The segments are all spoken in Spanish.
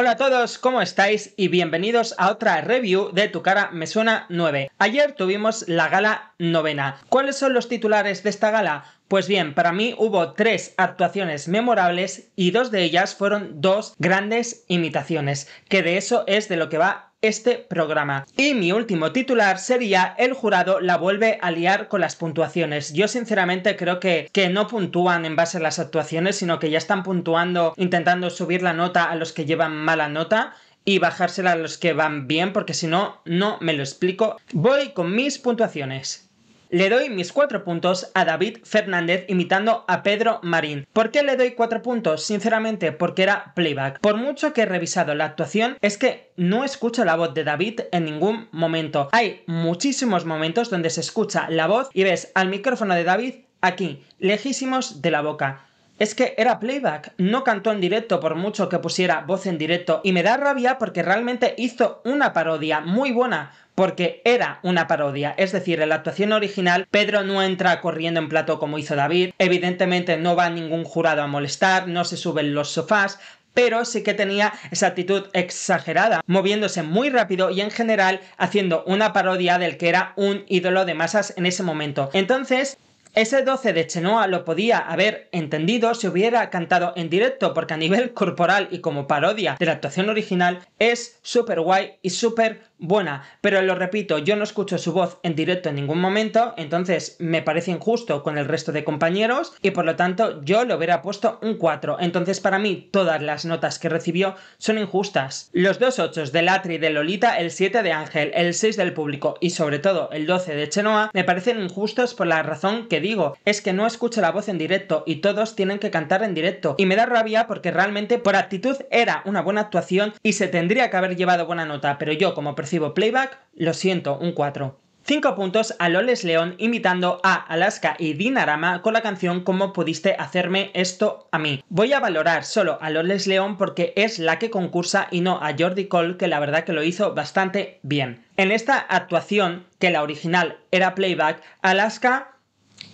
Hola a todos, ¿cómo estáis? Y bienvenidos a otra review de Tu cara me suena 9. Ayer tuvimos la gala novena. ¿Cuáles son los titulares de esta gala? Pues bien, para mí hubo tres actuaciones memorables y dos de ellas fueron dos grandes imitaciones, que de eso es de lo que va este programa. Y mi último titular sería El jurado la vuelve a liar con las puntuaciones. Yo sinceramente creo que, que no puntúan en base a las actuaciones, sino que ya están puntuando intentando subir la nota a los que llevan mala nota y bajársela a los que van bien, porque si no, no me lo explico. Voy con mis puntuaciones. Le doy mis cuatro puntos a David Fernández imitando a Pedro Marín. ¿Por qué le doy cuatro puntos? Sinceramente, porque era playback. Por mucho que he revisado la actuación, es que no escucho la voz de David en ningún momento. Hay muchísimos momentos donde se escucha la voz y ves al micrófono de David aquí, lejísimos de la boca. Es que era playback, no cantó en directo por mucho que pusiera voz en directo y me da rabia porque realmente hizo una parodia muy buena porque era una parodia, es decir, en la actuación original Pedro no entra corriendo en plato como hizo David, evidentemente no va ningún jurado a molestar, no se suben los sofás, pero sí que tenía esa actitud exagerada, moviéndose muy rápido y en general haciendo una parodia del que era un ídolo de masas en ese momento. Entonces, ese 12 de Chenoa lo podía haber entendido si hubiera cantado en directo, porque a nivel corporal y como parodia de la actuación original es súper guay y súper buena. Pero lo repito, yo no escucho su voz en directo en ningún momento, entonces me parece injusto con el resto de compañeros y por lo tanto yo le hubiera puesto un 4. Entonces para mí todas las notas que recibió son injustas. Los dos 8 del Latri de Lolita, el 7 de Ángel, el 6 del público y sobre todo el 12 de Chenoa me parecen injustos por la razón que digo es que no escucho la voz en directo y todos tienen que cantar en directo. Y me da rabia porque realmente por actitud era una buena actuación y se tendría que haber llevado buena nota, pero yo como percibo playback, lo siento, un 4. 5 puntos a Loles León imitando a Alaska y Dinarama con la canción Cómo pudiste hacerme esto a mí. Voy a valorar solo a Loles León porque es la que concursa y no a Jordi Cole que la verdad que lo hizo bastante bien. En esta actuación, que la original era playback, Alaska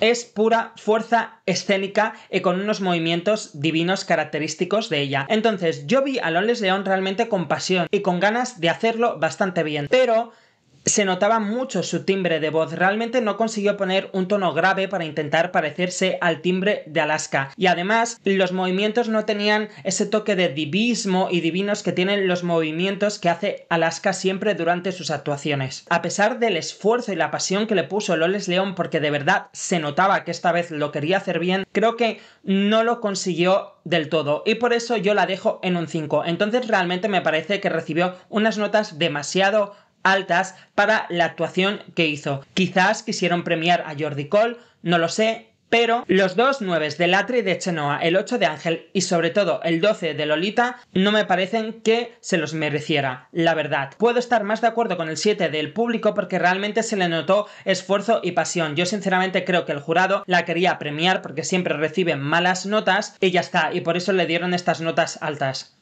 es pura fuerza escénica y con unos movimientos divinos característicos de ella. Entonces, yo vi a Loles León realmente con pasión y con ganas de hacerlo bastante bien, pero se notaba mucho su timbre de voz, realmente no consiguió poner un tono grave para intentar parecerse al timbre de Alaska. Y además, los movimientos no tenían ese toque de divismo y divinos que tienen los movimientos que hace Alaska siempre durante sus actuaciones. A pesar del esfuerzo y la pasión que le puso Loles León, porque de verdad se notaba que esta vez lo quería hacer bien, creo que no lo consiguió del todo y por eso yo la dejo en un 5. Entonces realmente me parece que recibió unas notas demasiado altas para la actuación que hizo. Quizás quisieron premiar a Jordi Cole, no lo sé, pero los dos 9 de Latre y de Chenoa, el 8 de Ángel y sobre todo el 12 de Lolita no me parecen que se los mereciera, la verdad. Puedo estar más de acuerdo con el 7 del público porque realmente se le notó esfuerzo y pasión. Yo sinceramente creo que el jurado la quería premiar porque siempre recibe malas notas y ya está, y por eso le dieron estas notas altas.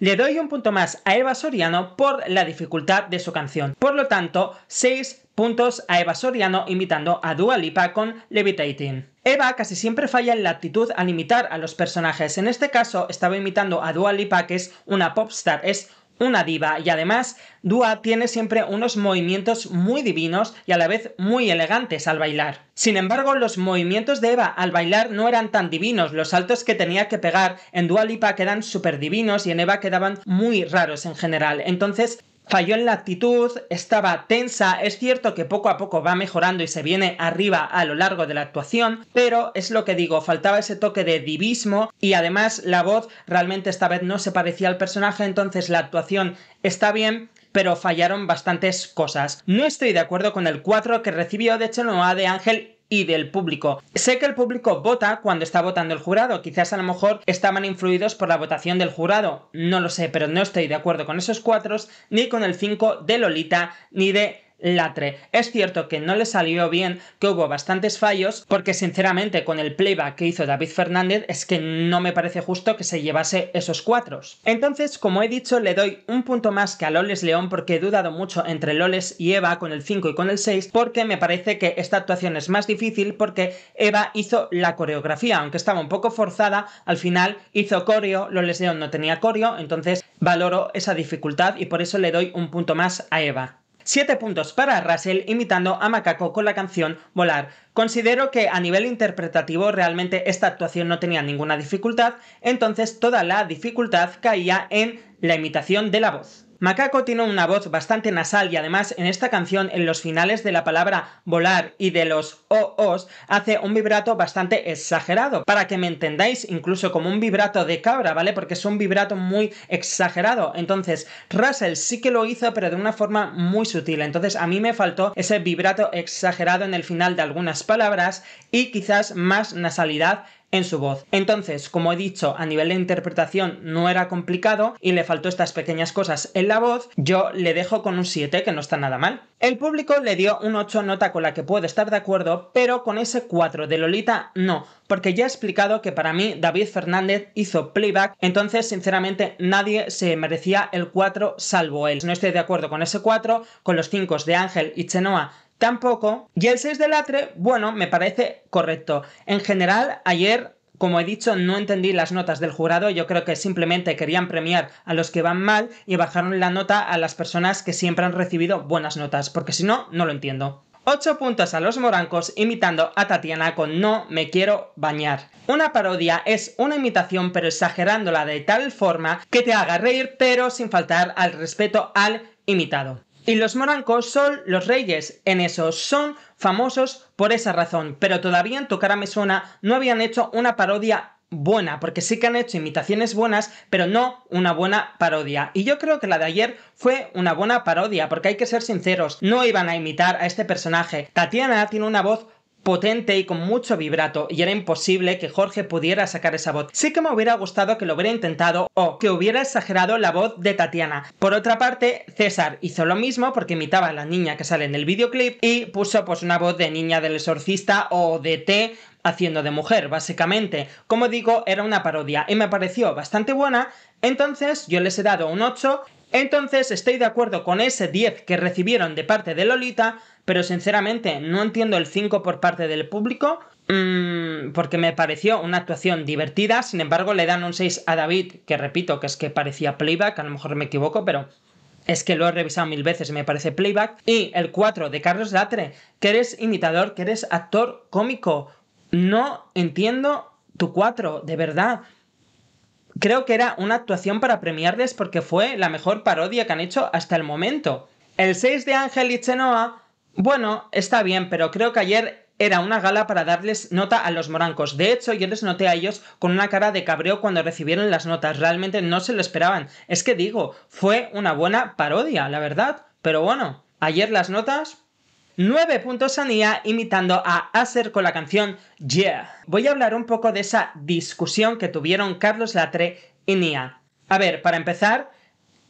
Le doy un punto más a Eva Soriano por la dificultad de su canción. Por lo tanto, 6 puntos a Eva Soriano imitando a Dua Lipa con Levitating. Eva casi siempre falla en la actitud al imitar a los personajes. En este caso, estaba imitando a Dua Lipa, que es una popstar, es una diva y además Dua tiene siempre unos movimientos muy divinos y a la vez muy elegantes al bailar. Sin embargo, los movimientos de Eva al bailar no eran tan divinos, los saltos que tenía que pegar en Dua Lipa quedan súper divinos y en Eva quedaban muy raros en general. Entonces, Falló en la actitud, estaba tensa, es cierto que poco a poco va mejorando y se viene arriba a lo largo de la actuación, pero es lo que digo, faltaba ese toque de divismo y además la voz realmente esta vez no se parecía al personaje, entonces la actuación está bien, pero fallaron bastantes cosas. No estoy de acuerdo con el 4 que recibió de Chenoa de Ángel y del público. Sé que el público vota cuando está votando el jurado, quizás a lo mejor estaban influidos por la votación del jurado, no lo sé, pero no estoy de acuerdo con esos cuatro, ni con el 5 de Lolita, ni de Latre. Es cierto que no le salió bien, que hubo bastantes fallos, porque sinceramente con el playback que hizo David Fernández es que no me parece justo que se llevase esos cuatro. Entonces, como he dicho, le doy un punto más que a Loles León porque he dudado mucho entre Loles y Eva con el 5 y con el 6 porque me parece que esta actuación es más difícil porque Eva hizo la coreografía, aunque estaba un poco forzada, al final hizo coreo, Loles León no tenía coreo, entonces valoro esa dificultad y por eso le doy un punto más a Eva. 7 puntos para Russell imitando a Macaco con la canción Volar. Considero que a nivel interpretativo realmente esta actuación no tenía ninguna dificultad, entonces toda la dificultad caía en la imitación de la voz. Macaco tiene una voz bastante nasal y además en esta canción en los finales de la palabra volar y de los o-os hace un vibrato bastante exagerado. Para que me entendáis, incluso como un vibrato de cabra, ¿vale? Porque es un vibrato muy exagerado. Entonces, Russell sí que lo hizo, pero de una forma muy sutil. Entonces, a mí me faltó ese vibrato exagerado en el final de algunas palabras y quizás más nasalidad en su voz. Entonces, como he dicho, a nivel de interpretación no era complicado y le faltó estas pequeñas cosas en la voz, yo le dejo con un 7, que no está nada mal. El público le dio un 8 nota con la que puedo estar de acuerdo, pero con ese 4 de Lolita no, porque ya he explicado que para mí David Fernández hizo playback, entonces sinceramente nadie se merecía el 4 salvo él. No estoy de acuerdo con ese 4, con los 5 de Ángel y Chenoa tampoco. Y el 6 de Latre, bueno, me parece correcto. En general, ayer como he dicho, no entendí las notas del jurado, yo creo que simplemente querían premiar a los que van mal y bajaron la nota a las personas que siempre han recibido buenas notas, porque si no, no lo entiendo. 8 puntos a los morancos imitando a Tatiana con No me quiero bañar. Una parodia es una imitación pero exagerándola de tal forma que te haga reír pero sin faltar al respeto al imitado. Y los morancos son los reyes en eso, son famosos por esa razón, pero todavía en Tocara me suena no habían hecho una parodia buena, porque sí que han hecho imitaciones buenas, pero no una buena parodia. Y yo creo que la de ayer fue una buena parodia, porque hay que ser sinceros, no iban a imitar a este personaje. Tatiana tiene una voz potente y con mucho vibrato, y era imposible que Jorge pudiera sacar esa voz. Sí que me hubiera gustado que lo hubiera intentado o que hubiera exagerado la voz de Tatiana. Por otra parte, César hizo lo mismo porque imitaba a la niña que sale en el videoclip y puso pues una voz de niña del exorcista o de T haciendo de mujer, básicamente. Como digo, era una parodia y me pareció bastante buena, entonces yo les he dado un 8 entonces estoy de acuerdo con ese 10 que recibieron de parte de Lolita, pero sinceramente no entiendo el 5 por parte del público mm, porque me pareció una actuación divertida, sin embargo le dan un 6 a David, que repito que es que parecía playback, a lo mejor me equivoco, pero es que lo he revisado mil veces y me parece playback. Y el 4 de Carlos Latre, que eres imitador, que eres actor cómico. No entiendo tu 4, de verdad. Creo que era una actuación para premiarles porque fue la mejor parodia que han hecho hasta el momento. El 6 de Ángel y Chenoa bueno, está bien, pero creo que ayer era una gala para darles nota a los morancos. De hecho, yo les noté a ellos con una cara de cabreo cuando recibieron las notas. Realmente no se lo esperaban. Es que digo, fue una buena parodia, la verdad. Pero bueno, ayer las notas... 9 puntos Nia imitando a Acer con la canción Yeah. Voy a hablar un poco de esa discusión que tuvieron Carlos Latre y Nia. A ver, para empezar,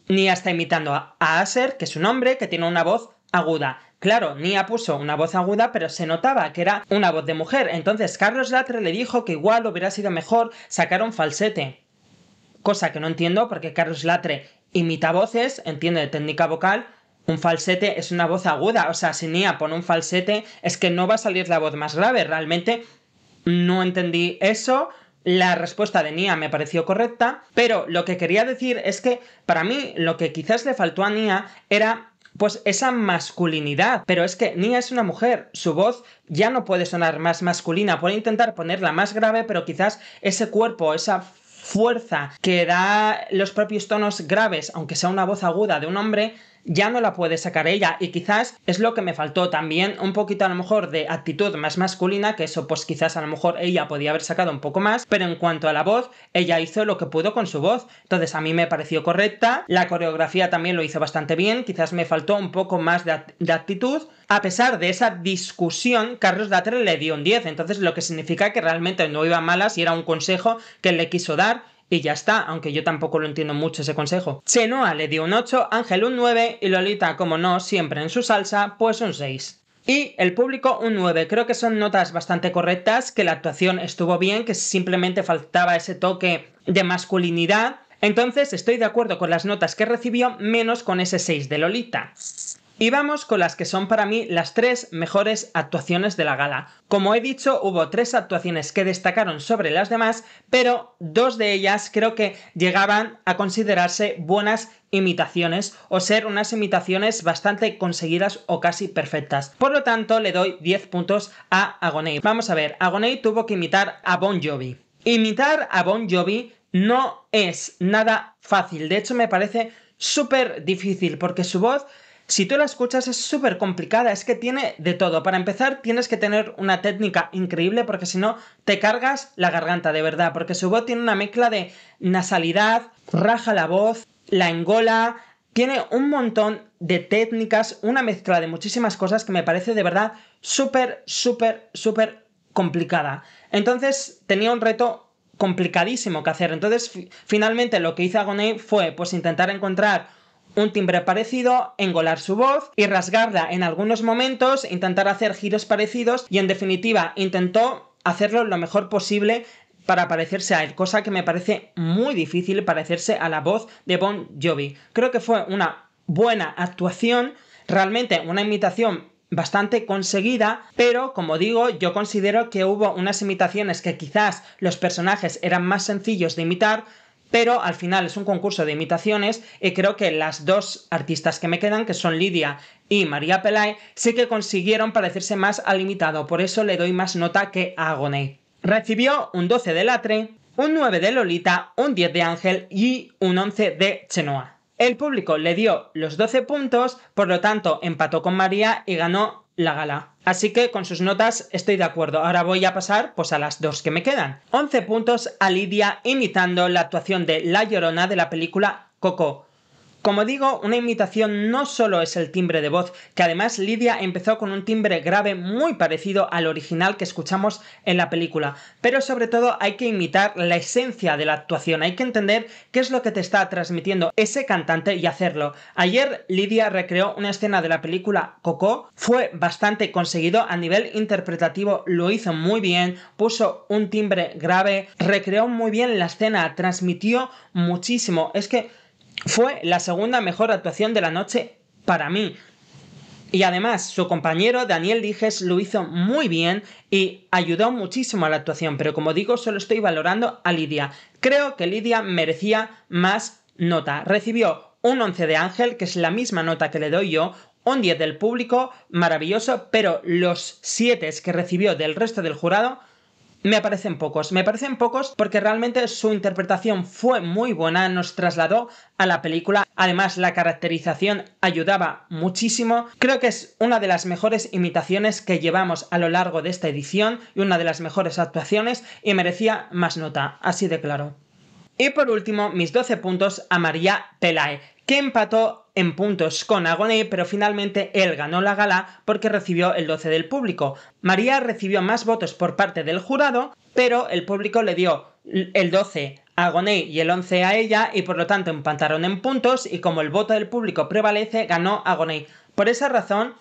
Nia está imitando a Acer, que es un hombre que tiene una voz aguda. Claro, Nia puso una voz aguda, pero se notaba que era una voz de mujer. Entonces Carlos Latre le dijo que igual hubiera sido mejor sacar un falsete. Cosa que no entiendo porque Carlos Latre imita voces, entiende de técnica vocal, un falsete es una voz aguda, o sea, si Nia pone un falsete es que no va a salir la voz más grave, realmente no entendí eso. La respuesta de Nia me pareció correcta, pero lo que quería decir es que para mí lo que quizás le faltó a Nia era pues esa masculinidad. Pero es que Nia es una mujer, su voz ya no puede sonar más masculina, puede intentar ponerla más grave, pero quizás ese cuerpo, esa fuerza que da los propios tonos graves, aunque sea una voz aguda de un hombre, ya no la puede sacar ella y quizás es lo que me faltó también un poquito a lo mejor de actitud más masculina que eso pues quizás a lo mejor ella podía haber sacado un poco más pero en cuanto a la voz ella hizo lo que pudo con su voz entonces a mí me pareció correcta la coreografía también lo hizo bastante bien quizás me faltó un poco más de, actitud a pesar de esa discusión Carlos Datre le dio un 10 entonces lo que significa que realmente no iba malas y era un consejo que le quiso dar y ya está, aunque yo tampoco lo entiendo mucho ese consejo. Chenoa le dio un 8, Ángel un 9 y Lolita, como no, siempre en su salsa, pues un 6. Y el público un 9. Creo que son notas bastante correctas, que la actuación estuvo bien, que simplemente faltaba ese toque de masculinidad. Entonces estoy de acuerdo con las notas que recibió, menos con ese 6 de Lolita. Y vamos con las que son para mí las tres mejores actuaciones de la gala. Como he dicho, hubo tres actuaciones que destacaron sobre las demás, pero dos de ellas creo que llegaban a considerarse buenas imitaciones o ser unas imitaciones bastante conseguidas o casi perfectas. Por lo tanto, le doy 10 puntos a Agonei. Vamos a ver, Agonei tuvo que imitar a Bon Jovi. Imitar a Bon Jovi no es nada fácil, de hecho me parece súper difícil porque su voz si tú la escuchas es súper complicada, es que tiene de todo. Para empezar tienes que tener una técnica increíble porque si no te cargas la garganta de verdad, porque su voz tiene una mezcla de nasalidad, raja la voz, la engola, tiene un montón de técnicas, una mezcla de muchísimas cosas que me parece de verdad súper, súper, súper complicada. Entonces tenía un reto complicadísimo que hacer. Entonces finalmente lo que hice Goné fue pues intentar encontrar un timbre parecido, engolar su voz y rasgarla en algunos momentos, intentar hacer giros parecidos y en definitiva intentó hacerlo lo mejor posible para parecerse a él, cosa que me parece muy difícil parecerse a la voz de Bon Jovi. Creo que fue una buena actuación, realmente una imitación bastante conseguida, pero como digo, yo considero que hubo unas imitaciones que quizás los personajes eran más sencillos de imitar, pero al final es un concurso de imitaciones y creo que las dos artistas que me quedan, que son Lidia y María Pelay, sí que consiguieron parecerse más al imitado, por eso le doy más nota que a Agoné. Recibió un 12 de Latre, un 9 de Lolita, un 10 de Ángel y un 11 de Chenoa. El público le dio los 12 puntos, por lo tanto empató con María y ganó la gala. Así que con sus notas estoy de acuerdo. Ahora voy a pasar pues a las dos que me quedan. 11 puntos a Lidia imitando la actuación de La Llorona de la película Coco. Como digo, una imitación no solo es el timbre de voz, que además Lidia empezó con un timbre grave muy parecido al original que escuchamos en la película, pero sobre todo hay que imitar la esencia de la actuación, hay que entender qué es lo que te está transmitiendo ese cantante y hacerlo. Ayer Lidia recreó una escena de la película Coco, fue bastante conseguido a nivel interpretativo, lo hizo muy bien, puso un timbre grave, recreó muy bien la escena, transmitió muchísimo, es que fue la segunda mejor actuación de la noche para mí. Y además, su compañero Daniel Dijes lo hizo muy bien y ayudó muchísimo a la actuación. Pero como digo, solo estoy valorando a Lidia. Creo que Lidia merecía más nota. Recibió un 11 de Ángel, que es la misma nota que le doy yo, un 10 del público, maravilloso, pero los 7 que recibió del resto del jurado me parecen pocos. Me parecen pocos porque realmente su interpretación fue muy buena, nos trasladó a la película. Además, la caracterización ayudaba muchísimo. Creo que es una de las mejores imitaciones que llevamos a lo largo de esta edición y una de las mejores actuaciones y merecía más nota, así de claro. Y por último, mis 12 puntos a María Pelae, que empató en puntos con Agoné, pero finalmente él ganó la gala porque recibió el 12 del público. María recibió más votos por parte del jurado, pero el público le dio el 12 a Agoné y el 11 a ella, y por lo tanto empataron en puntos, y como el voto del público prevalece, ganó Agoné. Por esa razón,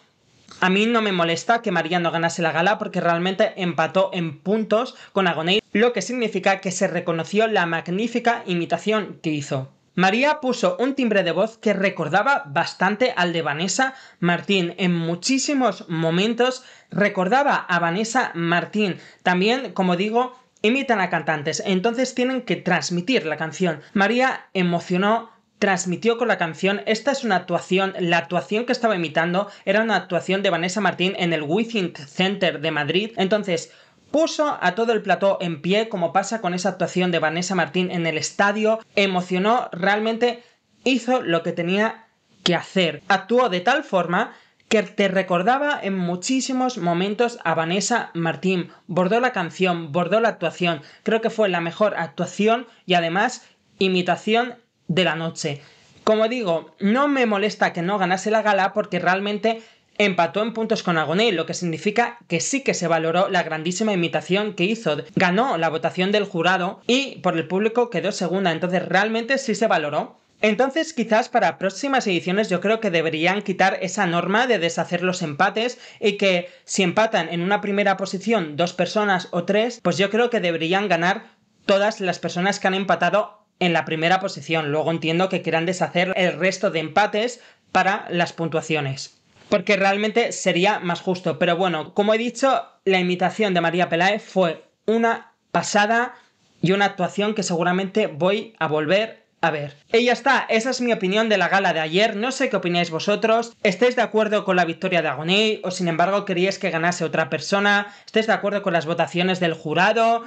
a mí no me molesta que María no ganase la gala porque realmente empató en puntos con Agoné, lo que significa que se reconoció la magnífica imitación que hizo. María puso un timbre de voz que recordaba bastante al de Vanessa Martín. En muchísimos momentos recordaba a Vanessa Martín. También, como digo, imitan a cantantes, entonces tienen que transmitir la canción. María emocionó transmitió con la canción. Esta es una actuación, la actuación que estaba imitando era una actuación de Vanessa Martín en el Within Center de Madrid. Entonces, puso a todo el plató en pie, como pasa con esa actuación de Vanessa Martín en el estadio, emocionó, realmente hizo lo que tenía que hacer. Actuó de tal forma que te recordaba en muchísimos momentos a Vanessa Martín. Bordó la canción, bordó la actuación. Creo que fue la mejor actuación y además imitación de la noche. Como digo, no me molesta que no ganase la gala porque realmente empató en puntos con Agoné, lo que significa que sí que se valoró la grandísima imitación que hizo. Ganó la votación del jurado y por el público quedó segunda, entonces realmente sí se valoró. Entonces, quizás para próximas ediciones yo creo que deberían quitar esa norma de deshacer los empates y que si empatan en una primera posición dos personas o tres, pues yo creo que deberían ganar todas las personas que han empatado en la primera posición. Luego entiendo que quieran deshacer el resto de empates para las puntuaciones. Porque realmente sería más justo. Pero bueno, como he dicho, la imitación de María Peláez fue una pasada y una actuación que seguramente voy a volver a ver. Y ya está, esa es mi opinión de la gala de ayer. No sé qué opináis vosotros. ¿Estáis de acuerdo con la victoria de Agoní ¿O sin embargo queríais que ganase otra persona? ¿Estáis de acuerdo con las votaciones del jurado?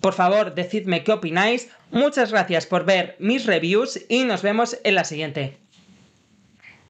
Por favor, decidme qué opináis. Muchas gracias por ver mis reviews y nos vemos en la siguiente.